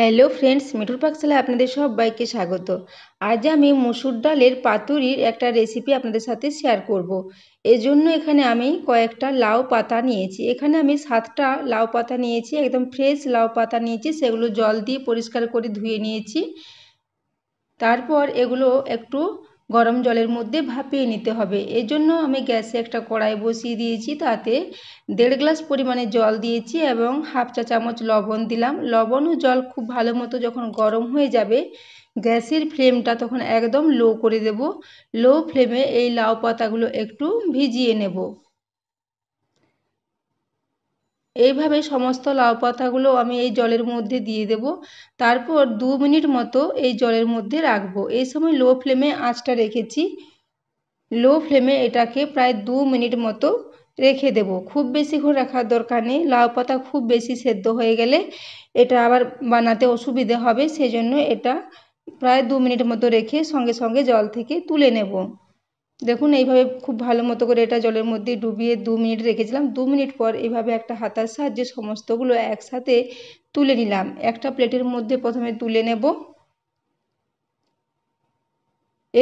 Hello friends মিঠুর পাকশালে আপনাদের সবাইকে স্বাগত আজ আমি মুসুর ডালের পাতুরির একটা রেসিপি আপনাদের সাথে শেয়ার করব। এজন্য এখানে আমি কয়েকটা লাউ পাতা নিয়েছি এখানে আমি সাতটা লাউ পাতা নিয়েছি একদম ফ্রেশ লাউ পাতা নিয়েছি সেগুলো জল দিয়ে পরিষ্কার করে ধুয়ে নিয়েছি তারপর এগুলো একটু গরম জলের মধ্যে ভাপিয়ে নিতে হবে এজন্য আমি গ্যাসে একটা কড়াই বসিয়ে দিয়েছি তাতে দেড় গ্লাস পরিমাণে জল দিয়েছি এবং হাফ চা চামচ লবণ দিলাম লবণ ও জল খুব ভালো মতো যখন গরম হয়ে যাবে গ্যাসের ফ্লেমটা তখন একদম লো করে দেব লো ফ্লেমে এই লাউ পাতাগুলো একটু ভিজিয়ে নেব এইভাবে সমস্ত লাউ পাতাগুলো আমি এই জলের মধ্যে দিয়ে দেব তারপর দু মিনিট মতো এই জলের মধ্যে রাখবো এই সময় লো ফ্লেমে আঁচটা রেখেছি লো ফ্লেমে এটাকে প্রায় দু মিনিট মতো রেখে দেব খুব বেশি করে রাখার দরকার নেই লাউ পাতা খুব বেশি সেদ্ধ হয়ে গেলে এটা আবার বানাতে অসুবিধে হবে সেজন্য এটা প্রায় দু মিনিট মতো রেখে সঙ্গে সঙ্গে জল থেকে তুলে নেব দেখুন এইভাবে খুব ভালো মতো করে এটা জলের মধ্যে ডুবিয়ে দু মিনিট রেখেছিলাম দু মিনিট পর এইভাবে একটা হাতার সাহায্যে সমস্তগুলো একসাথে তুলে নিলাম একটা প্লেটের মধ্যে প্রথমে তুলে নেব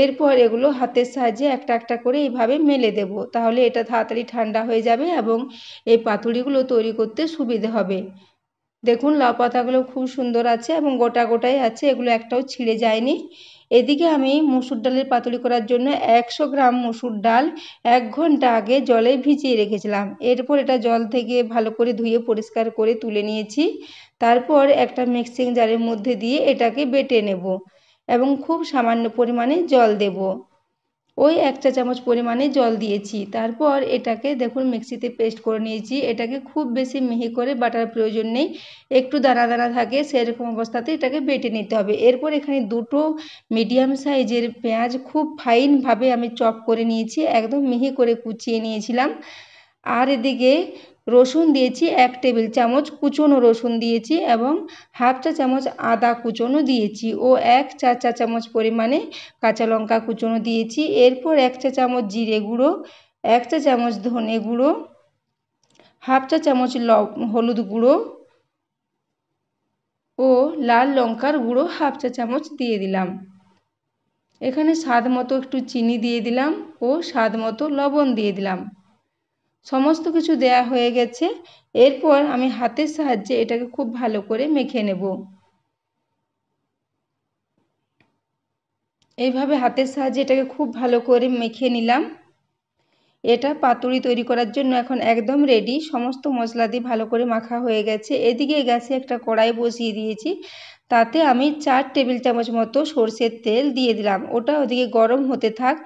এরপর এগুলো হাতের সাহায্যে একটা একটা করে এইভাবে মেলে দেব তাহলে এটা তাড়াতাড়ি ঠান্ডা হয়ে যাবে এবং এই পাতুড়িগুলো তৈরি করতে সুবিধে হবে দেখুন লাউ পাতাগুলো খুব সুন্দর আছে এবং গোটা গোটাই আছে এগুলো একটাও ছিঁড়ে যায়নি এদিকে আমি মুসুর ডালের পাতুরি করার জন্য একশো গ্রাম মুসুর ডাল এক ঘন্টা আগে জলে ভিজিয়ে রেখেছিলাম এরপর এটা জল থেকে ভালো করে ধুয়ে পরিষ্কার করে তুলে নিয়েছি তারপর একটা মিক্সিং জারের মধ্যে দিয়ে এটাকে বেটে নেব এবং খুব সামান্য পরিমাণে জল দেব ওই এক চা চামচ পরিমাণে জল দিয়েছি তারপর এটাকে দেখুন মিক্সিতে পেস্ট করে নিয়েছি এটাকে খুব বেশি মিহি করে বাটার প্রয়োজন নেই একটু দানা দানা থাকে সেরকম অবস্থাতে এটাকে বেটে নিতে হবে এরপর এখানে দুটো মিডিয়াম সাইজের পেঁয়াজ খুব ফাইনভাবে আমি চপ করে নিয়েছি একদম মিহি করে কুচিয়ে নিয়েছিলাম আর এদিকে রসুন দিয়েছি এক টেবিল চামচ কুচনো রসুন দিয়েছি এবং হাফ চা চামচ আদা কুচনো দিয়েছি ও এক চা চা চামচ পরিমাণে কাঁচা লঙ্কা কুচনো দিয়েছি এরপর এক চা চামচ জিরে গুঁড়ো এক চা চামচ ধনে গুঁড়ো হাফ চা চামচ ল হলুদ গুঁড়ো ও লাল লঙ্কার গুঁড়ো হাফ চা চামচ দিয়ে দিলাম এখানে স্বাদ মতো একটু চিনি দিয়ে দিলাম ও স্বাদ মতো লবণ দিয়ে দিলাম সমস্ত কিছু দেয়া হয়ে গেছে এরপর আমি হাতের সাহায্যে এটাকে খুব ভালো করে মেখে নেব এইভাবে হাতের সাহায্যে এটাকে খুব ভালো করে মেখে নিলাম এটা পাতুড়ি তৈরি করার জন্য এখন একদম রেডি সমস্ত মশলা দিয়ে ভালো করে মাখা হয়ে গেছে এদিকে গ্যাসে একটা কড়াই বসিয়ে দিয়েছি তাতে আমি চার টেবিল চামচ মতো সর্ষের তেল দিয়ে দিলাম ওটা ওদিকে গরম হতে থাক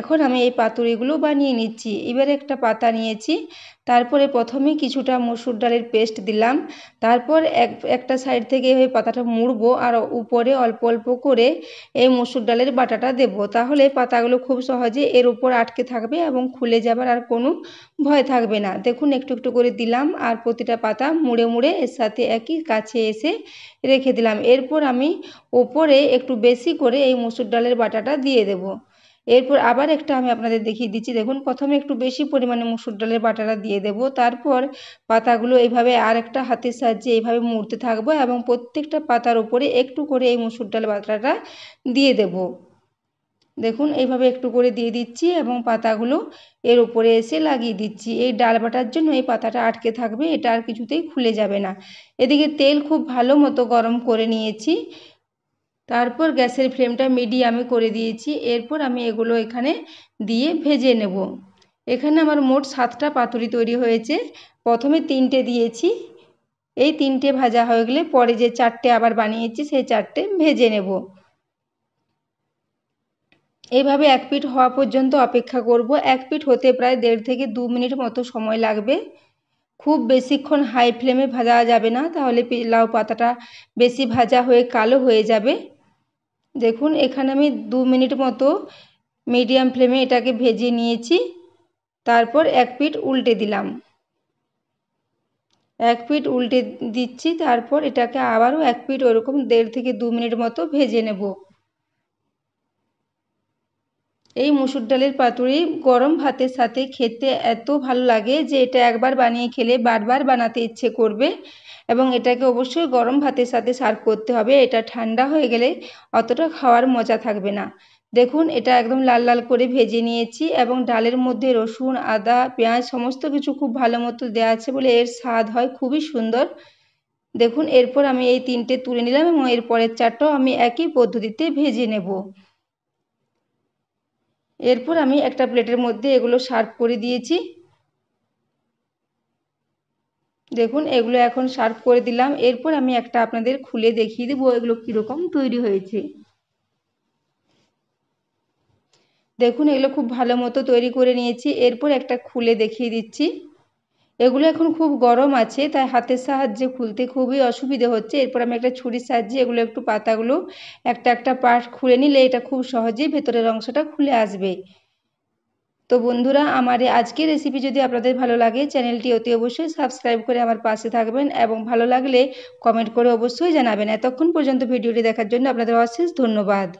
এখন আমি এই পাতুরিগুলো বানিয়ে নিচ্ছি এবারে একটা পাতা নিয়েছি তারপরে প্রথমে কিছুটা মসুর ডালের পেস্ট দিলাম তারপর এক একটা সাইড থেকে এই পাতাটা মুড়বো আর উপরে অল্প অল্প করে এই মসুর ডালের বাটাটা দেব তাহলে পাতাগুলো খুব সহজে এর উপর আটকে থাকবে এবং খুলে যাবার আর কোনো ভয় থাকবে না দেখুন একটু একটু করে দিলাম আর প্রতিটা পাতা মুড়ে মুড়ে এর সাথে একই কাছে এসে রেখে দিলাম এরপর আমি ওপরে একটু বেশি করে এই মসুর ডালের বাটাটা দিয়ে দেবো এরপর আবার একটা আমি আপনাদের দেখিয়ে দিচ্ছি দেখুন প্রথমে একটু বেশি পরিমাণে মুসুর ডালের বাটাটা দিয়ে দেব তারপর পাতাগুলো এইভাবে আর একটা হাতের সাহায্যে এইভাবে মুড়তে থাকবো এবং প্রত্যেকটা পাতার উপরে একটু করে এই মুসুর ডাল বাটাটা দিয়ে দেব দেখুন এইভাবে একটু করে দিয়ে দিচ্ছি এবং পাতাগুলো এর উপরে এসে লাগিয়ে দিচ্ছি এই ডাল বাটার জন্য এই পাতাটা আটকে থাকবে এটা আর কিছুতেই খুলে যাবে না এদিকে তেল খুব ভালো মতো গরম করে নিয়েছি তারপর গ্যাসের ফ্লেমটা মিডিয়ামে করে দিয়েছি এরপর আমি এগুলো এখানে দিয়ে ভেজে নেব এখানে আমার মোট সাতটা পাতুরি তৈরি হয়েছে প্রথমে তিনটে দিয়েছি এই তিনটে ভাজা হয়ে গেলে পরে যে চারটে আবার বানিয়েছি সেই চারটে ভেজে নেব এইভাবে এক পিঠ হওয়া পর্যন্ত অপেক্ষা করব এক পিঠ হতে প্রায় দেড় থেকে দু মিনিট মতো সময় লাগবে খুব বেশিক্ষণ হাই ফ্লেমে ভাজা যাবে না তাহলে লাউ পাতাটা বেশি ভাজা হয়ে কালো হয়ে যাবে দেখুন এখানে আমি দু মিনিট মতো মিডিয়াম ফ্লেমে এটাকে ভেজে নিয়েছি তারপর এক পিট উল্টে দিলাম এক পিট উল্টে দিচ্ছি তারপর এটাকে আবারও এক পিট ওরকম দেড় থেকে দু মিনিট মতো ভেজে নেব এই মুসুর ডালের পাতুরি গরম ভাতের সাথে খেতে এত ভালো লাগে যে এটা একবার বানিয়ে খেলে বারবার বানাতে ইচ্ছে করবে এবং এটাকে অবশ্যই গরম ভাতের সাথে সার্ভ করতে হবে এটা ঠান্ডা হয়ে গেলে অতটা খাওয়ার মজা থাকবে না দেখুন এটা একদম লাল লাল করে ভেজে নিয়েছি এবং ডালের মধ্যে রসুন আদা পেঁয়াজ সমস্ত কিছু খুব ভালো মতো দেওয়া আছে বলে এর স্বাদ হয় খুবই সুন্দর দেখুন এরপর আমি এই তিনটে তুলে নিলাম এবং এর পরের চারটাও আমি একই পদ্ধতিতে ভেজে নেব এরপর আমি একটা প্লেটের মধ্যে এগুলো সার্ভ করে দিয়েছি দেখুন এগুলো এখন সার্ভ করে দিলাম এরপর আমি একটা আপনাদের খুলে দেখিয়ে দেবো এগুলো কীরকম তৈরি হয়েছে দেখুন এগুলো খুব ভালো মতো তৈরি করে নিয়েছি এরপর একটা খুলে দেখিয়ে দিচ্ছি এগুলো এখন খুব গরম আছে তাই হাতের সাহায্যে খুলতে খুবই অসুবিধে হচ্ছে এরপর আমি একটা ছুরির সাহায্যে এগুলো একটু পাতাগুলো একটা একটা পার্ট খুলে নিলে এটা খুব সহজেই ভেতরের অংশটা খুলে আসবে তো বন্ধুরা আমার আজকের রেসিপি যদি আপনাদের ভালো লাগে চ্যানেলটি অতি অবশ্যই সাবস্ক্রাইব করে আমার পাশে থাকবেন এবং ভালো লাগলে কমেন্ট করে অবশ্যই জানাবেন এতক্ষণ পর্যন্ত ভিডিওটি দেখার জন্য আপনাদের অশেষ ধন্যবাদ